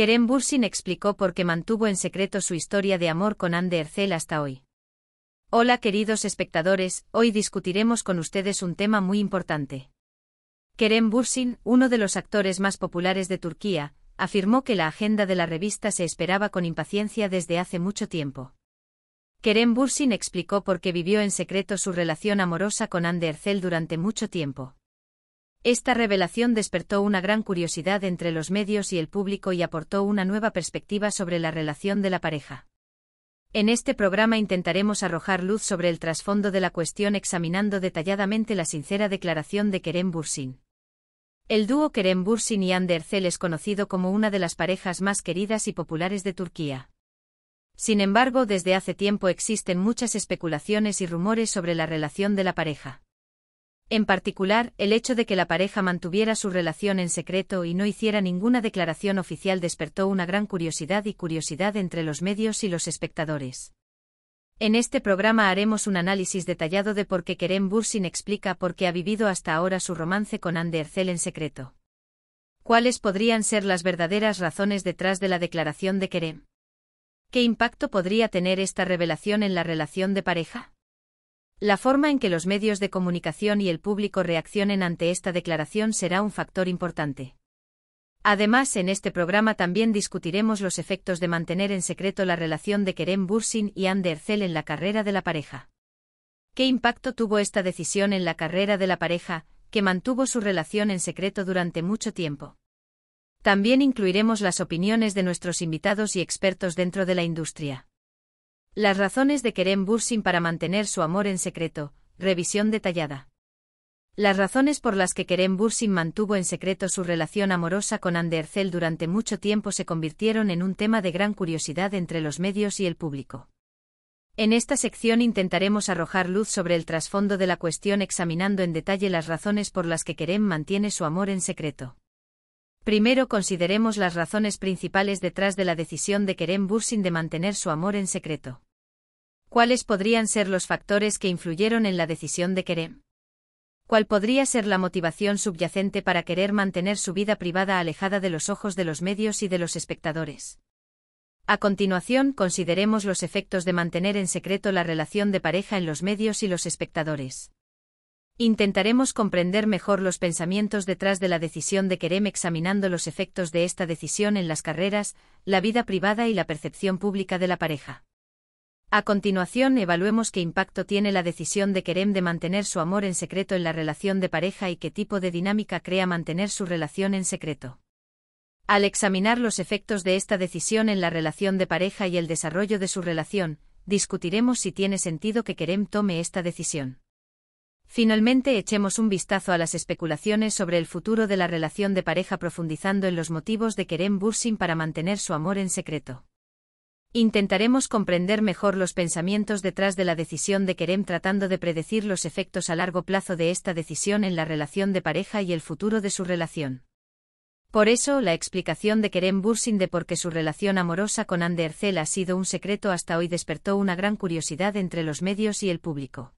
Kerem Bursin explicó por qué mantuvo en secreto su historia de amor con Anne de hasta hoy. Hola queridos espectadores, hoy discutiremos con ustedes un tema muy importante. Kerem Bursin, uno de los actores más populares de Turquía, afirmó que la agenda de la revista se esperaba con impaciencia desde hace mucho tiempo. Kerem Bursin explicó por qué vivió en secreto su relación amorosa con Anne de durante mucho tiempo. Esta revelación despertó una gran curiosidad entre los medios y el público y aportó una nueva perspectiva sobre la relación de la pareja. En este programa intentaremos arrojar luz sobre el trasfondo de la cuestión examinando detalladamente la sincera declaración de Kerem Bursin. El dúo Kerem Bursin y Ander es conocido como una de las parejas más queridas y populares de Turquía. Sin embargo, desde hace tiempo existen muchas especulaciones y rumores sobre la relación de la pareja. En particular, el hecho de que la pareja mantuviera su relación en secreto y no hiciera ninguna declaración oficial despertó una gran curiosidad y curiosidad entre los medios y los espectadores. En este programa haremos un análisis detallado de por qué Kerem Bursin explica por qué ha vivido hasta ahora su romance con Anne de en secreto. ¿Cuáles podrían ser las verdaderas razones detrás de la declaración de Kerem? ¿Qué impacto podría tener esta revelación en la relación de pareja? La forma en que los medios de comunicación y el público reaccionen ante esta declaración será un factor importante. Además, en este programa también discutiremos los efectos de mantener en secreto la relación de Kerem Bursin y Anne Ercel en la carrera de la pareja. ¿Qué impacto tuvo esta decisión en la carrera de la pareja, que mantuvo su relación en secreto durante mucho tiempo? También incluiremos las opiniones de nuestros invitados y expertos dentro de la industria. Las razones de Kerem Bursin para mantener su amor en secreto, revisión detallada. Las razones por las que Kerem Bursin mantuvo en secreto su relación amorosa con Andercel durante mucho tiempo se convirtieron en un tema de gran curiosidad entre los medios y el público. En esta sección intentaremos arrojar luz sobre el trasfondo de la cuestión examinando en detalle las razones por las que Kerem mantiene su amor en secreto. Primero consideremos las razones principales detrás de la decisión de Kerem Bursin de mantener su amor en secreto. ¿Cuáles podrían ser los factores que influyeron en la decisión de Kerem? ¿Cuál podría ser la motivación subyacente para querer mantener su vida privada alejada de los ojos de los medios y de los espectadores? A continuación, consideremos los efectos de mantener en secreto la relación de pareja en los medios y los espectadores. Intentaremos comprender mejor los pensamientos detrás de la decisión de Kerem examinando los efectos de esta decisión en las carreras, la vida privada y la percepción pública de la pareja. A continuación evaluemos qué impacto tiene la decisión de Kerem de mantener su amor en secreto en la relación de pareja y qué tipo de dinámica crea mantener su relación en secreto. Al examinar los efectos de esta decisión en la relación de pareja y el desarrollo de su relación, discutiremos si tiene sentido que Kerem tome esta decisión. Finalmente echemos un vistazo a las especulaciones sobre el futuro de la relación de pareja profundizando en los motivos de Kerem Bursin para mantener su amor en secreto. Intentaremos comprender mejor los pensamientos detrás de la decisión de Kerem tratando de predecir los efectos a largo plazo de esta decisión en la relación de pareja y el futuro de su relación. Por eso, la explicación de Kerem Bursin de por qué su relación amorosa con Ander Zell ha sido un secreto hasta hoy despertó una gran curiosidad entre los medios y el público.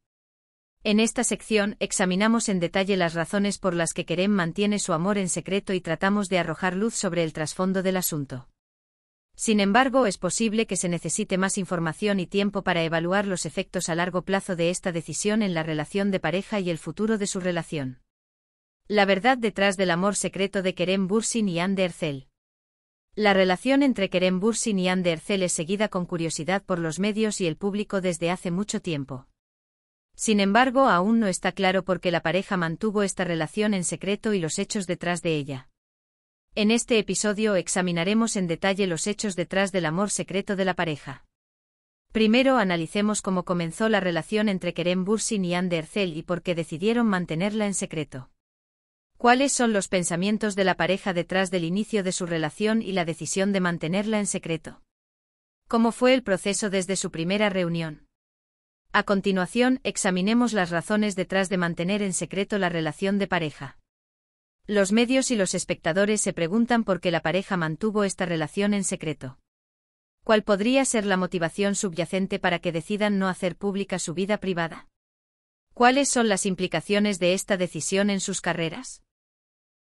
En esta sección examinamos en detalle las razones por las que Kerem mantiene su amor en secreto y tratamos de arrojar luz sobre el trasfondo del asunto. Sin embargo, es posible que se necesite más información y tiempo para evaluar los efectos a largo plazo de esta decisión en la relación de pareja y el futuro de su relación. La verdad detrás del amor secreto de Kerem Bursin y Anne de Ercel. La relación entre Kerem Bursin y Anne de Ercel es seguida con curiosidad por los medios y el público desde hace mucho tiempo. Sin embargo, aún no está claro por qué la pareja mantuvo esta relación en secreto y los hechos detrás de ella. En este episodio examinaremos en detalle los hechos detrás del amor secreto de la pareja. Primero analicemos cómo comenzó la relación entre Kerem Bursin y Anne Ercel y por qué decidieron mantenerla en secreto. ¿Cuáles son los pensamientos de la pareja detrás del inicio de su relación y la decisión de mantenerla en secreto? ¿Cómo fue el proceso desde su primera reunión? A continuación, examinemos las razones detrás de mantener en secreto la relación de pareja. Los medios y los espectadores se preguntan por qué la pareja mantuvo esta relación en secreto. ¿Cuál podría ser la motivación subyacente para que decidan no hacer pública su vida privada? ¿Cuáles son las implicaciones de esta decisión en sus carreras?